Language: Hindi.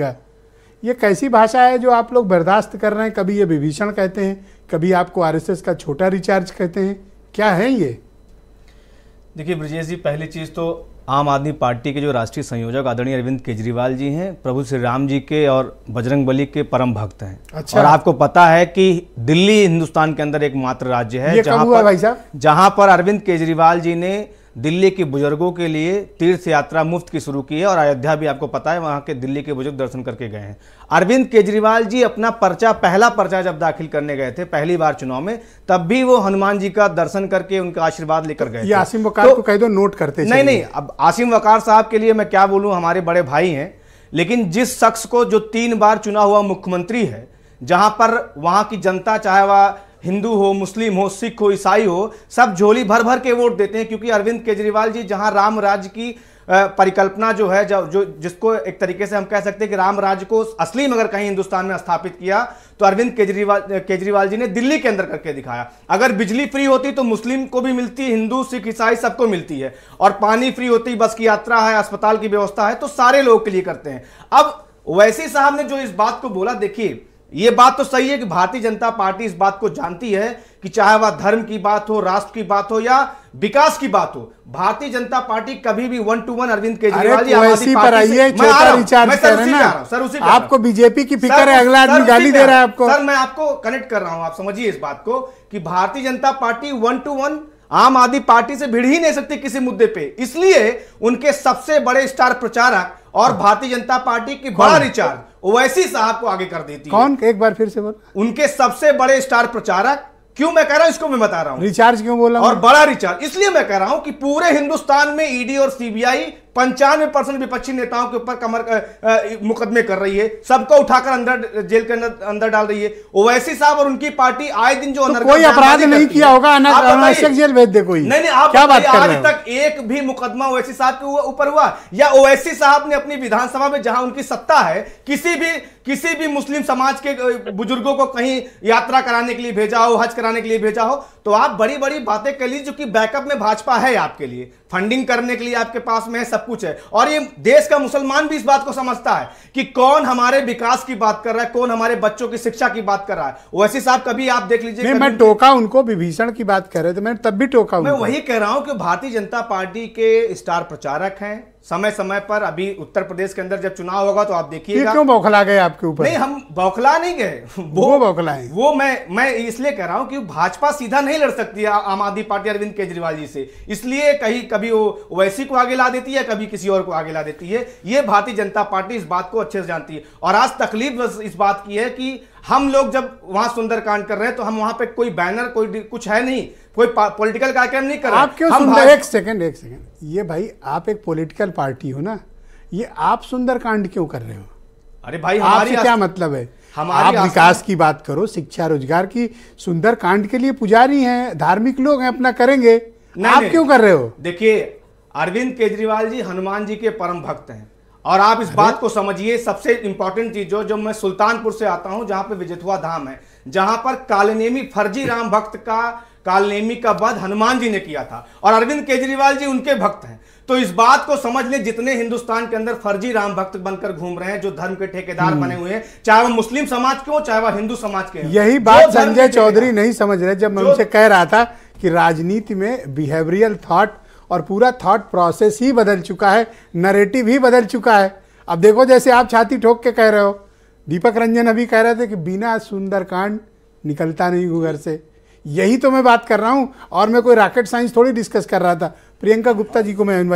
जाएगा ये कैसी भाषा है जो आप लोग बर्दाश्त कर रहे हैं कभी ये विभीषण कहते हैं कभी आपको आरएसएस का छोटा रिचार्ज कहते हैं क्या है ये देखिए ब्रजेश जी पहली चीज़ तो आम आदमी पार्टी के जो राष्ट्रीय संयोजक आदरणीय अरविंद केजरीवाल जी हैं प्रभु श्री राम जी के और बजरंग बली के परम भक्त हैं अच्छा। और आपको पता है कि दिल्ली हिंदुस्तान के अंदर एकमात्र राज्य है जहां पर, जहां पर अरविंद केजरीवाल जी ने दिल्ली के बुजुर्गों के लिए तीर्थ यात्रा मुफ्त की शुरू की है और अयोध्या भी आपको पता है वहां के दिल्ली के बुजुर्ग दर्शन करके गए हैं अरविंद केजरीवाल जी अपना पर्चा पहला पर्चा जब दाखिल करने गए थे पहली बार चुनाव में तब भी वो हनुमान जी का दर्शन करके उनका आशीर्वाद लेकर गए आसिम वकार तो को कह दो नोट करते नहीं नहीं अब आसिम वकार साहब के लिए मैं क्या बोलूँ हमारे बड़े भाई हैं लेकिन जिस शख्स को जो तीन बार चुना हुआ मुख्यमंत्री है जहां पर वहां की जनता चाहे वह हिंदू हो मुस्लिम हो सिख हो ईसाई हो सब झोली भर भर के वोट देते हैं क्योंकि अरविंद केजरीवाल जी जहां राम राज्य की परिकल्पना जो है जो, जो जिसको एक तरीके से हम कह सकते हैं कि राम राज्य को असली अगर कहीं हिंदुस्तान में स्थापित किया तो अरविंद केजरीवाल केजरीवाल जी ने दिल्ली के अंदर करके दिखाया अगर बिजली फ्री होती तो मुस्लिम को भी मिलती हिंदू सिख ईसाई सबको मिलती है और पानी फ्री होती बस की यात्रा है अस्पताल की व्यवस्था है तो सारे लोग के लिए करते हैं अब वैसी साहब ने जो इस बात को बोला देखिए ये बात तो सही है कि भारतीय जनता पार्टी इस बात को जानती है कि चाहे वह धर्म की बात हो राष्ट्र की बात हो या विकास की बात हो भारतीय जनता पार्टी कभी भी one two one Arvind Kejriwal आपको बीजेपी की फिक्र है अगला आदमी गाली दे रहा है आपको सर मैं आपको कनेक्ट कर रहा हूँ आप समझिए इस बात को कि भारतीय जनता पार्टी वन टू वन आम आदमी पार्टी से भिड़ ही नहीं सकती किसी मुद्दे पे इसलिए उनके सबसे बड़े स्टार प्रचारक और भारतीय जनता पार्टी की बड़ा रिचार्ज ओवैसी साहब को आगे कर देती कौन है। एक बार फिर से बोल उनके सबसे बड़े स्टार प्रचारक क्यों मैं कह रहा हूं इसको मैं बता रहा हूं रिचार्ज क्यों बोला और बड़ा रिचार्ज इसलिए मैं कह रहा हूं कि पूरे हिंदुस्तान में ईडी e और सीबीआई पंचानवे परसेंट विपक्षी नेताओं के ऊपर कमर मुकदमे कर रही है सबको उठाकर अंदर जेल के अंदर डाल रही है ओवैसी साहब और उनकी पार्टी आए दिन जो तो कोई अपराध नहीं किया होगा अनावश्यक जेल भेज दे कोई नहीं नहीं आप क्या बात आज तक एक भी मुकदमा ओवैसी साहब के ऊपर हुआ या ओवैसी साहब ने अपनी विधानसभा में जहां उनकी सत्ता है किसी भी किसी भी मुस्लिम समाज के बुजुर्गों को कहीं यात्रा कराने के लिए भेजा हो हज कराने के लिए भेजा हो तो आप बड़ी बड़ी बातें कर लीजिए बैकअप में भाजपा है आपके लिए फंडिंग करने के लिए आपके पास में है सब कुछ है और ये देश का मुसलमान भी इस बात को समझता है कि कौन हमारे विकास की बात कर रहा है कौन हमारे बच्चों की शिक्षा की बात कर रहा है वैसे साहब कभी आप देख लीजिए मैं टोका उनको विभीषण की बात कर रहे थे मैं तब भी टोका मैं वही कह रहा हूं कि भारतीय जनता पार्टी के स्टार प्रचारक हैं समय समय पर अभी उत्तर प्रदेश के अंदर जब चुनाव होगा तो आप देखिए क्यों बौखला गए आपके ऊपर नहीं हम बौखला नहीं गए वो, वो बौखला है वो मैं मैं इसलिए कह रहा हूँ कि भाजपा सीधा नहीं लड़ सकती है आम आदमी पार्टी अरविंद केजरीवाल जी से इसलिए कहीं कभी वो वैसी को आगे ला देती है कभी किसी और को आगे ला देती है ये भारतीय जनता पार्टी इस बात को अच्छे से जानती है और आज तकलीफ इस बात की है कि हम लोग जब वहां सुंदरकांड कर रहे हैं तो हम वहां पे कोई बैनर कोई कुछ है नहीं कोई पॉलिटिकल कार्यक्रम नहीं कर रहे आप क्यों एक सेकंड एक सेकंड ये भाई आप एक पॉलिटिकल पार्टी हो ना ये आप सुंदरकांड क्यों कर रहे हो अरे भाई हमारी क्या मतलब है हमारे आप विकास की बात करो शिक्षा रोजगार की सुंदर कांड के लिए पुजारी हैं धार्मिक लोग हैं अपना करेंगे आप क्यों कर रहे हो देखिए अरविंद केजरीवाल जी हनुमान जी के परम भक्त हैं और आप इस बात को समझिए सबसे इंपॉर्टेंट चीज जो जो मैं सुल्तानपुर से आता हूं जहां पे विजेतवा धाम है जहां पर कालनेमी फर्जी राम भक्त का कालनेमी का वध हनुमान जी ने किया था और अरविंद केजरीवाल जी उनके भक्त हैं तो इस बात को समझ ले जितने हिंदुस्तान के अंदर फर्जी राम भक्त बनकर घूम रहे हैं जो धर्म के ठेकेदार हम्म। बने हुए हैं चाहे वो मुस्लिम समाज के हो चाहे वह हिंदू समाज के यही बात संजय चौधरी नहीं समझ रहे जब मैं उनसे कह रहा था कि राजनीति में बिहेवियल थॉट और पूरा थॉट प्रोसेस ही बदल चुका है नरेटिव ही बदल चुका है अब देखो जैसे आप छाती ठोक के कह रहे हो दीपक रंजन अभी कह रहे थे कि बिना सुंदरकांड निकलता नहीं हूँ घर से यही तो मैं बात कर रहा हूँ और मैं कोई रॉकेट साइंस थोड़ी डिस्कस कर रहा था प्रियंका गुप्ता जी को मैं इन्वाइट